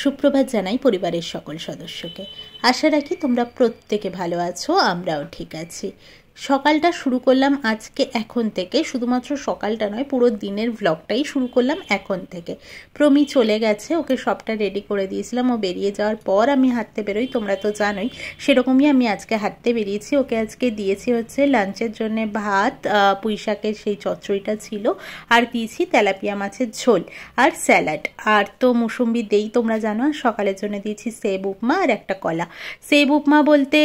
সুপ্রভাত জানাই পরিবারের সকল সদস্যকে আশা রাখি তোমরা প্রত্যেকে ভালো আছো আমরাও ঠিক আছি সকালটা শুরু করলাম আজকে এখন থেকে শুধুমাত্র সকালটা নয় পুরো দিনের ভ্লগটাই শুরু করলাম এখন থেকে প্রমি চলে গেছে ওকে সবটা রেডি করে দিয়েছিলাম ও বেরিয়ে যাওয়ার পর আমি হাঁটতে বেরোই তোমরা তো জানোই সেরকমই আমি আজকে হাঁটতে বেরিয়েছি ওকে আজকে দিয়েছি হচ্ছে লাঞ্চের জন্য ভাত পুঁইশাকের সেই চচ্চড়িটা ছিল আর দিয়েছি তেলাপিয়া মাছের ঝোল আর স্যালাড আর তো মুসুম্বি দেই তোমরা জানো আর সকালের জন্য দিয়েছি সেব উপমা আর একটা কলা সেব উপমা বলতে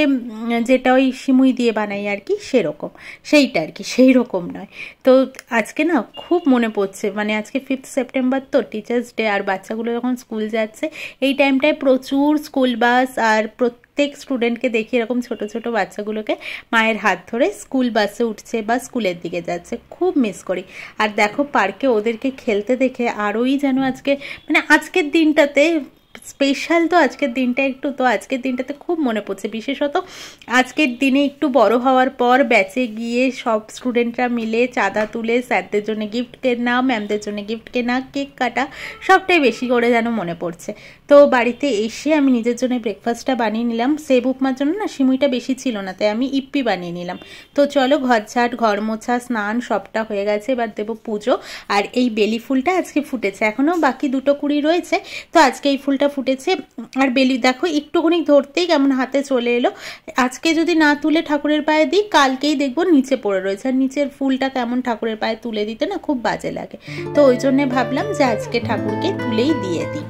যেটা ওই সিমুই দিয়ে বানাই আর কি সেরকম সেইটা আর কি সেই রকম নয় তো আজকে না খুব মনে পড়ছে মানে আজকে ফিফথ সেপ্টেম্বর তো টিচার্স ডে আর বাচ্চাগুলো যখন স্কুল যাচ্ছে এই টাইমটায় প্রচুর স্কুল বাস আর প্রত্যেক স্টুডেন্টকে দেখি এরকম ছোট ছোট বাচ্চাগুলোকে মায়ের হাত ধরে স্কুল বাসে উঠছে বা স্কুলের দিকে যাচ্ছে খুব মিস করি আর দেখো পার্কে ওদেরকে খেলতে দেখে আরোই যেন আজকে মানে আজকের দিনটাতে স্পেশাল তো আজকের দিনটা একটু তো আজকের দিনটাতে খুব মনে পড়ছে বিশেষত আজকের দিনে একটু বড় হওয়ার পর ব্যাচে গিয়ে সব স্টুডেন্টরা মিলে চাঁদা তুলে স্যারদের জন্য গিফট কেনা ম্যামদের জন্য গিফট কেনা কেক কাটা সবটাই বেশি করে যেন মনে পড়ছে তো বাড়িতে এসে আমি নিজের জন্য ব্রেকফাস্টটা বানিয়ে নিলাম সেব উপমার জন্য না সিমুইটা বেশি ছিল না তাই আমি ইপ্পি বানিয়ে নিলাম তো চলো ঘর ঝাট ঘর মোছা স্নান সবটা হয়ে গেছে এবার দেবো পুজো আর এই বেলি ফুলটা আজকে ফুটেছে এখনও বাকি দুটো কুড়ি রয়েছে তো আজকে এই ফুলটা ফুটেছে আর বেলি দেখো একটুখানি ধরতেই কেমন হাতে চলে এলো আজকে যদি না তুলে ঠাকুরের পায়ে দিই কালকেই দেখবো নিচে পড়ে রয়েছে আর নিচের ফুলটা কেমন ঠাকুরের পায়ে তুলে দিতে না খুব বাজে লাগে তো ওই জন্যে ভাবলাম যে আজকে ঠাকুরকে তুলেই দিয়ে দিই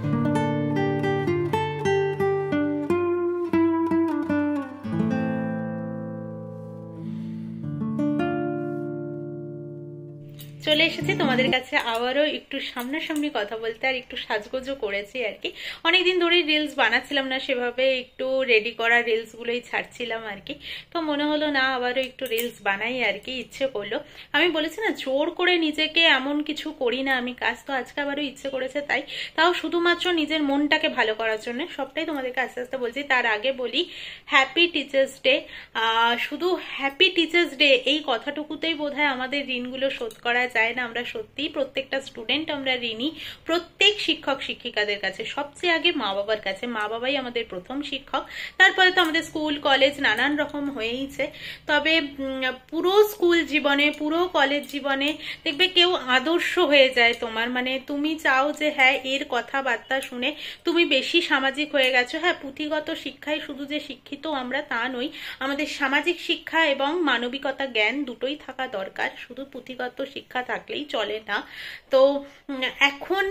চলে এসেছি তোমাদের কাছে আবারও একটু সামনাসামনি কথা বলতে আর একটু সাজগোজও করেছি আর কি অনেকদিন ধরেই রিলস বানাচ্ছিলাম না সেভাবে একটু রেডি করা রিলসগুলোই ছাড়ছিলাম আর কি তো মনে হলো না আবারও একটু রিলস বানাই আর কি ইচ্ছে করলো আমি বলেছি না জোর করে নিজেকে এমন কিছু করি না আমি কাজ তো আজকে আবারও ইচ্ছে করেছে তাই তাও শুধুমাত্র নিজের মনটাকে ভালো করার জন্য সবটাই তোমাদেরকে আস্তে আস্তে বলছি তার আগে বলি হ্যাপি টিচার্স ডে শুধু হ্যাপি টিচার্স ডে এই কথাটুকুতেই বোধহয় আমাদের ঋণগুলো শোধ করা যায় চায় না আমরা সত্যি প্রত্যেকটা স্টুডেন্ট আমরা ঋণী প্রত্যেক শিক্ষক শিক্ষিকাদের কাছে সবচেয়ে আগে মা বাবার কাছে মা বাবাই আমাদের প্রথম শিক্ষক তারপরে তো আমাদের স্কুল কলেজ নানান রকম হয়েইছে তবে পুরো স্কুল জীবনে পুরো কলেজ জীবনে দেখবে কেউ আদর্শ হয়ে যায় তোমার মানে তুমি চাও যে হ্যাঁ এর কথাবার্তা শুনে তুমি বেশি সামাজিক হয়ে গেছো হ্যাঁ পুঁথিগত শিক্ষায় শুধু যে শিক্ষিত আমরা তা নই আমাদের সামাজিক শিক্ষা এবং মানবিকতা জ্ঞান দুটোই থাকা দরকার শুধু পুঁথিগত শিক্ষা থাকলেই চলে না তো এখন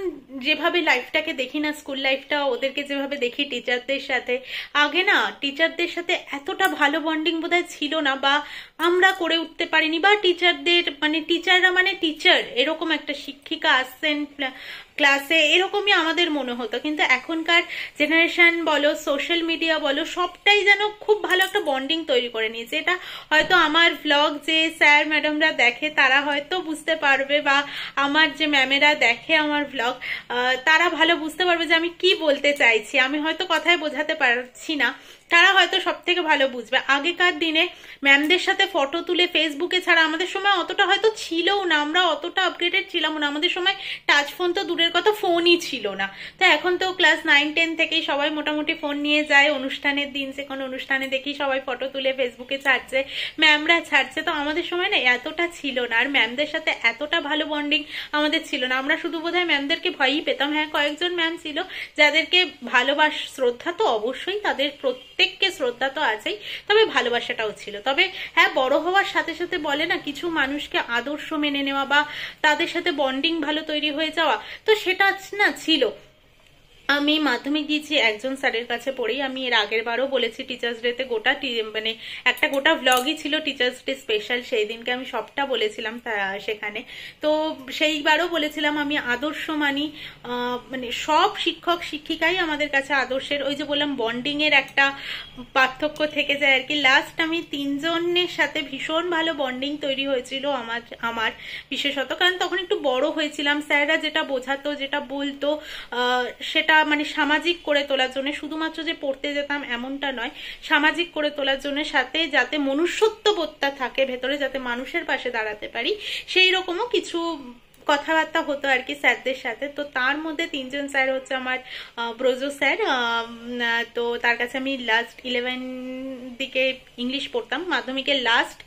যেভাবে লাইফটাকে দেখি না স্কুল লাইফটা ওদেরকে যেভাবে দেখি টিচারদের সাথে আগে না টিচারদের সাথে এতটা ভালো বন্ডিং বোধহয় ছিল না বা আমরা করে উঠতে পারিনি বা টিচারদের মানে টিচাররা মানে টিচার এরকম একটা শিক্ষিকা আসছেন ক্লাসে এরকমই আমাদের মনে হতো কিন্তু এখনকার জেনারেশন বলো সোশ্যাল মিডিয়া বলো সবটাই যেন খুব ভালো একটা বন্ডিং তৈরি করে নিয়েছে এটা হয়তো আমার ব্লগ যে স্যার ম্যাডামরা দেখে তারা হয়তো বুঝতে পারবে বা আমার যে ম্যামেরা দেখে আমার ব্লগ তারা ভালো বুঝতে পারবে যে আমি কি বলতে চাইছি আমি হয়তো কথায় বোঝাতে পারছি না তারা হয়তো সব থেকে ভালো বুঝবে আগেকার দিনে ম্যামদের সাথে ফটো তুলে ফেসবুকে ছাড়া আমাদের সময় অতটা হয়তো ছিলও না আমরা অতটা আপগ্রেডেড ছিলাম না আমাদের সময় টাচ ফোন তো দূরের কথা ফোনই ছিল না তো এখন তো ক্লাস নাইন টেন থেকেই সবাই মোটামুটি ফোন নিয়ে যায় অনুষ্ঠানের দিন সে কোনো অনুষ্ঠানে দেখি সবাই ফটো তুলে ফেসবুকে ছাড়ছে ম্যামরা ছাড়ছে তো আমাদের সময় না এতটা ছিল না আর ম্যামদের সাথে এতটা ভালো বন্ডিং আমাদের ছিল না আমরা শুধু বোধহয় ম্যামদেরকে ভয়ই পেতাম হ্যাঁ কয়েকজন ম্যাম ছিল যাদেরকে ভালোবাস শ্রদ্ধা তো অবশ্যই তাদের প্রত্যেক প্রত্যেককে শ্রদ্ধা তো আছেই তবে ভালোবাসাটাও ছিল তবে হ্যাঁ বড় হওয়ার সাথে সাথে বলে না কিছু মানুষকে আদর্শ মেনে নেওয়া বা তাদের সাথে বন্ডিং ভালো তৈরি হয়ে যাওয়া তো সেটা না ছিল আমি মাধ্যমিক দিয়েছি একজন স্যারের কাছে পড়েই আমি এর আগের বারও বলেছি টিচার্স ডেতে গোটা মানে একটা গোটা ব্লগই ছিল টিচার্স ডে স্পেশাল সেই দিনকে আমি সবটা বলেছিলাম সেখানে তো সেইবারও বলেছিলাম আমি আদর্শ মানি মানে সব শিক্ষক শিক্ষিকাই আমাদের কাছে আদর্শের ওই যে বললাম বন্ডিংয়ের একটা পার্থক্য থেকে যায় আর কি লাস্ট আমি তিনজনের সাথে ভীষণ ভালো বন্ডিং তৈরি হয়েছিল আমার আমার বিশেষত কারণ তখন একটু বড় হয়েছিলাম স্যাররা যেটা বোঝাতো যেটা বলতো সেটা মানে সামাজিক করে তোলার জন্য শুধুমাত্র যে পড়তে যেতাম এমনটা নয় সামাজিক করে তোলার জন্য সাথে যাতে বোধটা থাকে ভেতরে যাতে মানুষের পাশে দাঁড়াতে পারি সেই রকমও কিছু কথাবার্তা হতো আর কি স্যারদের সাথে তো তার মধ্যে তিনজন স্যার হচ্ছে আমার ব্রজ স্যার তো তার কাছে আমি লাস্ট ইলেভেন দিকে ইংলিশ পড়তাম মাধ্যমিকের লাস্ট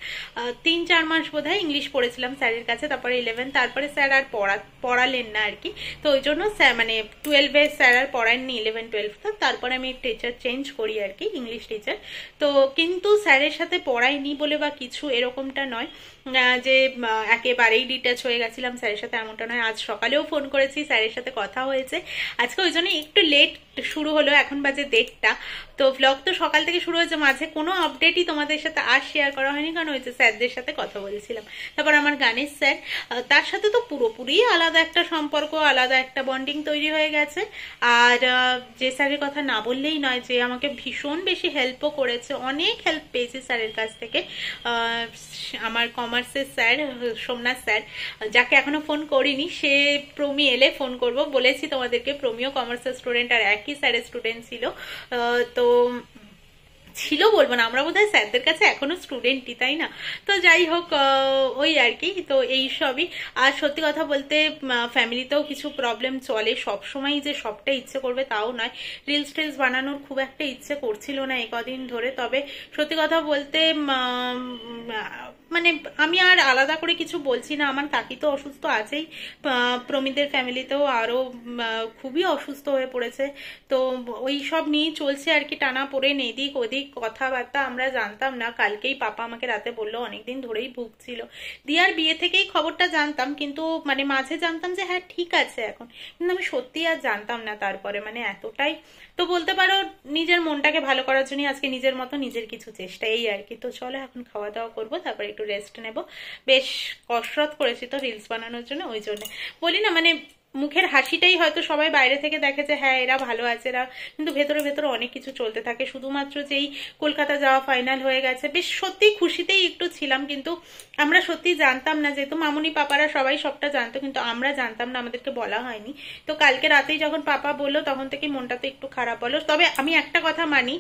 তিন চার মাস বোধ ইংলিশ পড়েছিলাম স্যারের কাছে তারপরে ইলেভেন তারপরে স্যার আর পড়া পড়ালেন না আর কি তো ওই জন্য মানে টুয়েলভে স্যার আর পড়াননি ইলেভেন টুয়েলভ তো তারপরে আমি টিচার চেঞ্জ করি আর কি ইংলিশ টিচার তো কিন্তু স্যারের সাথে পড়াইনি বলে বা কিছু এরকমটা নয় যে একেবারেই ডিটাচ হয়ে গেছিলাম স্যারের সাথে এমনটা নয় আজ সকালেও ফোন করেছি স্যারের সাথে কথা হয়েছে আজকে ওই জন্য একটু লেট শুরু হলো এখন বাজে দেড়টা তো ভ্লগ তো সকাল থেকে শুরু হয়েছে মাঝে কোনো আপডেটই তোমাদের সাথে আর শেয়ার করা হয়নি কারণ ওই যে স্যারদের সাথে কথা বলছিলাম তারপর আমার গানের স্যার তার সাথে তো পুরোপুরি আলাদা একটা সম্পর্ক আলাদা একটা বন্ডিং তৈরি হয়ে গেছে আর যে স্যারের কথা না বললেই নয় যে আমাকে ভীষণ বেশি হেল্পও করেছে অনেক হেল্প পেয়েছে স্যারের কাছ থেকে আমার কমার্সের স্যার সোমনাথ স্যার যাকে এখনো ফোন করিনি সে প্রমি এলে ফোন করব বলেছি তোমাদেরকে প্রমিও কমার্সের স্টুডেন্ট আর এক একই স্যারের স্টুডেন্ট ছিল তো ছিল বলবো না আমরা বোধহয় স্যারদের কাছে এখনো স্টুডেন্টই তাই না তো যাই হোক ওই আর কি তো এই সবই আর সত্যি কথা বলতে ফ্যামিলিতেও কিছু প্রবলেম চলে সময় যে সবটা ইচ্ছে করবে তাও নয় রিলস টিলস বানানোর খুব একটা ইচ্ছে করছিল না একদিন কদিন ধরে তবে সত্যি কথা বলতে মানে আমি আর আলাদা করে কিছু বলছি না আমার কাকি তো অসুস্থ আছেই প্রমিদের ফ্যামিলিতেও আরও খুবই অসুস্থ হয়ে পড়েছে তো ওই সব নিয়ে চলছে আর কি টানা পড়ে এদিক ওদিক কথাবার্তা আমরা জানতাম না কালকেই পাপা আমাকে রাতে বললো অনেকদিন ধরেই ভুগছিল দিয়ার বিয়ে থেকেই খবরটা জানতাম কিন্তু মানে মাঝে জানতাম যে হ্যাঁ ঠিক আছে এখন কিন্তু আমি সত্যি আর জানতাম না তারপরে মানে এতটাই তো বলতে পারো নিজের মনটাকে ভালো করার জন্যই আজকে নিজের মতো নিজের কিছু চেষ্টা এই আর কি তো চলো এখন খাওয়া দাওয়া করবো তারপরে একটু একটু রেস্ট নেব বেশ কসরত করেছি তো রিলস বানানোর জন্য ওই জন্য বলি না মানে মুখের হাসিটাই হয়তো সবাই বাইরে থেকে দেখে যে হ্যাঁ এরা ভালো আছে এরা কিন্তু ভেতরে ভেতরে অনেক কিছু চলতে থাকে শুধুমাত্র যেই কলকাতা যাওয়া ফাইনাল হয়ে গেছে বেশ সত্যি খুশিতেই একটু ছিলাম কিন্তু আমরা সত্যি জানতাম না যেহেতু মামুনি পাপারা সবাই সবটা জানতো কিন্তু আমরা জানতাম না আমাদেরকে বলা হয়নি তো কালকে রাতেই যখন পাপা বললো তখন থেকে মনটা তো একটু খারাপ হলো তবে আমি একটা কথা মানি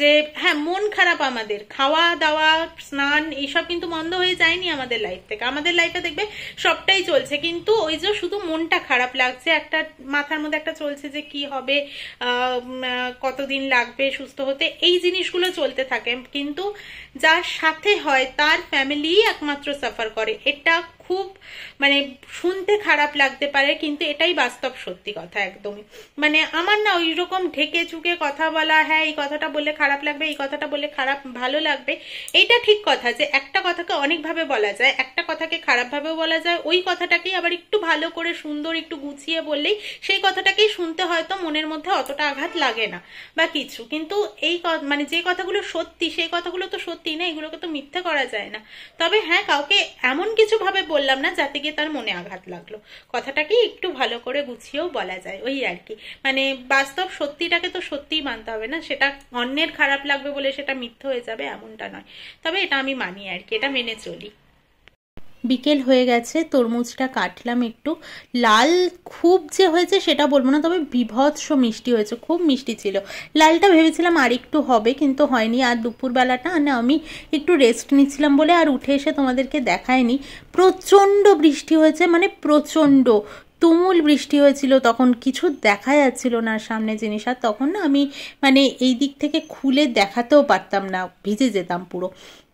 যে হ্যাঁ মন খারাপ আমাদের খাওয়া দাওয়া স্নান এইসব কিন্তু মন্দ হয়ে যায়নি আমাদের লাইফ থেকে আমাদের লাইফে দেখবে সবটাই চলছে কিন্তু ওই যে শুধু মনটা খারাপ লাগছে একটা মাথার মধ্যে একটা চলছে যে কি হবে কতদিন লাগবে সুস্থ হতে এই জিনিসগুলো চলতে থাকে কিন্তু যার সাথে হয় তার ফ্যামিলি একমাত্র সাফার করে এটা খুব মানে শুনতে খারাপ লাগতে পারে কিন্তু এটাই বাস্তব সত্যি কথা একদমই মানে আমার না ওই রকম ঢেকে চুকে কথা বলা হ্যাঁ এই কথাটা বললে খারাপ লাগবে এই কথাটা বলে খারাপ ভালো লাগবে এইটা ঠিক কথা যে একটা কথাকে অনেকভাবে বলা যায় একটা কথাকে খারাপভাবেও বলা যায় ওই কথাটাকেই আবার একটু ভালো করে সুন্দর একটু গুছিয়ে বললেই সেই কথাটাকেই শুনতে হয়তো মনের মধ্যে অতটা আঘাত লাগে না বা কিছু কিন্তু এই মানে যে কথাগুলো সত্যি সেই কথাগুলো তো সত্যি না এগুলোকে তো মিথ্যে করা যায় না তবে হ্যাঁ কাউকে এমন কিছুভাবে বললাম না যাতে গিয়ে তার মনে আঘাত লাগলো কথাটাকে একটু ভালো করে গুছিয়েও বলা যায় ওই আর কি মানে বাস্তব সত্যিটাকে তো সত্যিই মানতে হবে না সেটা অন্যের খারাপ লাগবে বলে সেটা মিথ্যে হয়ে যাবে এমনটা নয় তবে এটা আমি মানি আর কি এটা মেনে চলি বিকেল হয়ে গেছে তরমুজটা কাটলাম একটু লাল খুব যে হয়েছে সেটা বলবো না তবে বিভৎস মিষ্টি হয়েছে খুব মিষ্টি ছিল লালটা ভেবেছিলাম আর একটু হবে কিন্তু হয়নি আর দুপুরবেলাটা না আমি একটু রেস্ট নিচ্ছিলাম বলে আর উঠে এসে তোমাদেরকে দেখায়নি প্রচণ্ড বৃষ্টি হয়েছে মানে প্রচণ্ড তুমুল বৃষ্টি হয়েছিল তখন কিছু দেখা যাচ্ছিল না সামনে জিনিস আর তখন না আমি মানে এই দিক থেকে খুলে দেখাতেও পারতাম না ভিজে যেতাম পুরো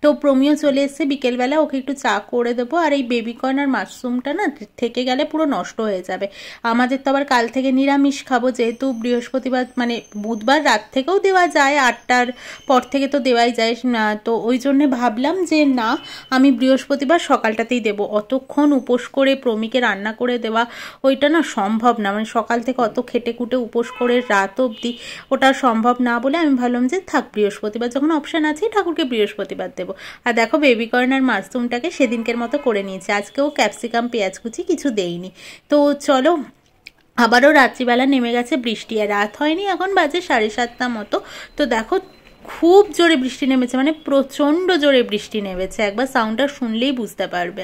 তো প্রমিও চলে এসছে বিকেলবেলা ওকে একটু চা করে দেবো আর এই বেবিকর্ন আর মাশরুমটা না থেকে গেলে পুরো নষ্ট হয়ে যাবে আমাদের তো আবার কাল থেকে নিরামিষ খাবো যেহেতু বৃহস্পতিবার মানে বুধবার রাত থেকেও দেওয়া যায় আটটার পর থেকে তো দেওয়াই যায় না তো ওই জন্যে ভাবলাম যে না আমি বৃহস্পতিবার সকালটাতেই দেবো অতক্ষণ উপোস করে প্রমিকে রান্না করে দেওয়া ওইটা না সম্ভব না মানে সকাল থেকে অত খেটে কুটে উপোস করে রাত অবধি ওটা সম্ভব না বলে আমি ভাবলাম যে থাক বৃহস্পতিবার যখন অপশান আছে ঠাকুরকে বৃহস্পতিবার দেবো দেবো আর দেখো বেবি আর মাশরুমটাকে সেদিনকের মতো করে নিয়েছি আজকেও ক্যাপসিকাম পেঁয়াজ কুচি কিছু দেইনি তো চলো আবারও রাত্রিবেলা নেমে গেছে বৃষ্টি আর রাত হয়নি এখন বাজে সাড়ে সাতটা মতো তো দেখো খুব জোরে বৃষ্টি নেমেছে মানে প্রচণ্ড জোরে বৃষ্টি নেমেছে একবার সাউন্ডটা শুনলেই বুঝতে পারবে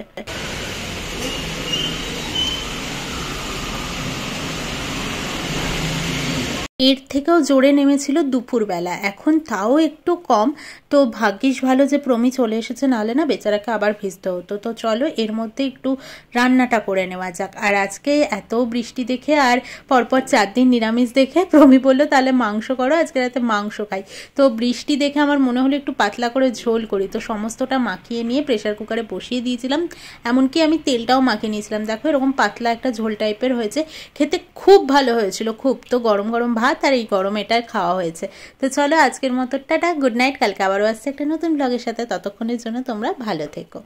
এর থেকেও জোরে নেমেছিল দুপুরবেলা এখন তাও একটু কম তো ভাগ্যিস ভালো যে প্রমি চলে এসেছে নাহলে না বেচারাকে আবার ভিজতে হতো তো চলো এর মধ্যে একটু রান্নাটা করে নেওয়া যাক আর আজকে এত বৃষ্টি দেখে আর পরপর চার দিন নিরামিষ দেখে প্রমি বলল তাহলে মাংস করো আজকে রাতে মাংস খাই তো বৃষ্টি দেখে আমার মনে হলো একটু পাতলা করে ঝোল করি তো সমস্তটা মাখিয়ে নিয়ে প্রেশার কুকারে বসিয়ে দিয়েছিলাম এমনকি আমি তেলটাও মাখিয়ে নিয়েছিলাম দেখো এরকম পাতলা একটা ঝোল টাইপের হয়েছে খেতে খুব ভালো হয়েছিল খুব তো গরম গরম ভাত ভাত আর এই গরমেটার খাওয়া হয়েছে তো চলো আজকের মতো টাটা গুড নাইট কালকে আবারও আসছে একটা নতুন ব্লগের সাথে ততক্ষণের জন্য তোমরা ভালো থেকো